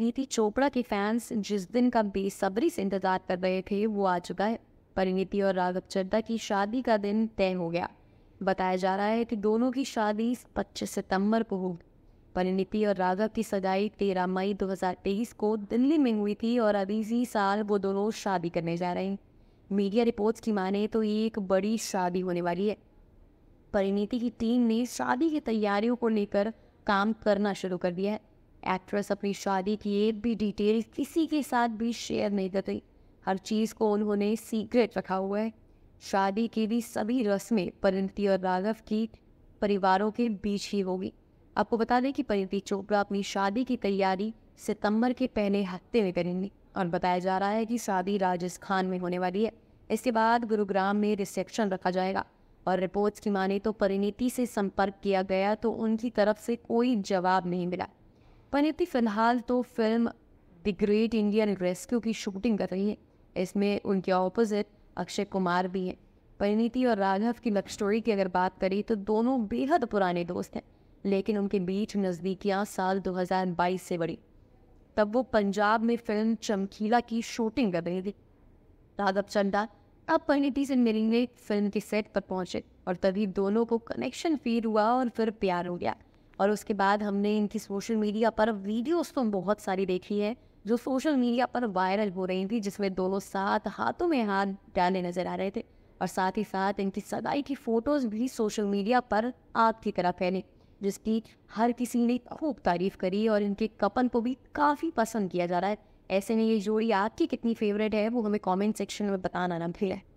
नीति चोपड़ा के फैंस जिस दिन का बेसब्री से इंतजार कर रहे थे वो आ चुका है परिणीति और राघव चड्डा की शादी का दिन तय हो गया बताया जा रहा है कि दोनों की शादी 25 सितंबर को होगी परिणीति और राघव की सगाई 13 मई 2023 को दिल्ली में हुई थी और अभी इसी साल वो दोनों शादी करने जा रहे हैं मीडिया रिपोर्ट्स की माने तो ये एक बड़ी शादी होने वाली है परिणीति की टीम ने शादी की तैयारियों को लेकर काम करना शुरू कर दिया है एक्ट्रेस अपनी शादी की एक भी डिटेल किसी के साथ भी शेयर नहीं करती हर चीज़ को उन्होंने सीक्रेट रखा हुआ है शादी की भी सभी रस्में परिणति और राघव की परिवारों के बीच ही होगी आपको बता दें कि परिणति चोपड़ा अपनी शादी की तैयारी सितंबर के पहले हफ्ते में करेंगी और बताया जा रहा है कि शादी राजस्थान में होने वाली है इसके बाद गुरुग्राम में रिसेप्शन रखा जाएगा और रिपोर्ट्स की माने तो परिणति से संपर्क किया गया तो उनकी तरफ से कोई जवाब नहीं मिला परिणति फ़िलहाल तो film The Great Indian Rescue की शूटिंग कर रही है इसमें उनके ऑपोजिट अक्षय कुमार भी हैं परिणीति और राघव की लव स्टोरी की अगर बात करें तो दोनों बेहद पुराने दोस्त हैं लेकिन उनके बीच नज़दीकियाँ साल 2022 से बढ़ी तब वो पंजाब में फिल्म चमकीला की शूटिंग कर रही थी राघव चंदा अब परिणति से मिलेंगे फिल्म के सेट पर पहुंचे और तभी दोनों को कनेक्शन फील हुआ और फिर प्यार हो गया और उसके बाद हमने इनकी सोशल मीडिया पर वीडियोस तो बहुत सारी देखी है जो सोशल मीडिया पर वायरल हो रही थी जिसमें दोनों साथ हाथों में हाथ डाले नजर आ रहे थे और साथ ही साथ इनकी सगाई की फ़ोटोज़ भी सोशल मीडिया पर आग की तरह फैली जिसकी हर किसी ने खूब तारीफ करी और इनके कपल को भी काफ़ी पसंद किया जा रहा है ऐसे में ये जोड़ी आपकी कितनी फेवरेट है वो हमें कमेंट सेक्शन में बताना ना है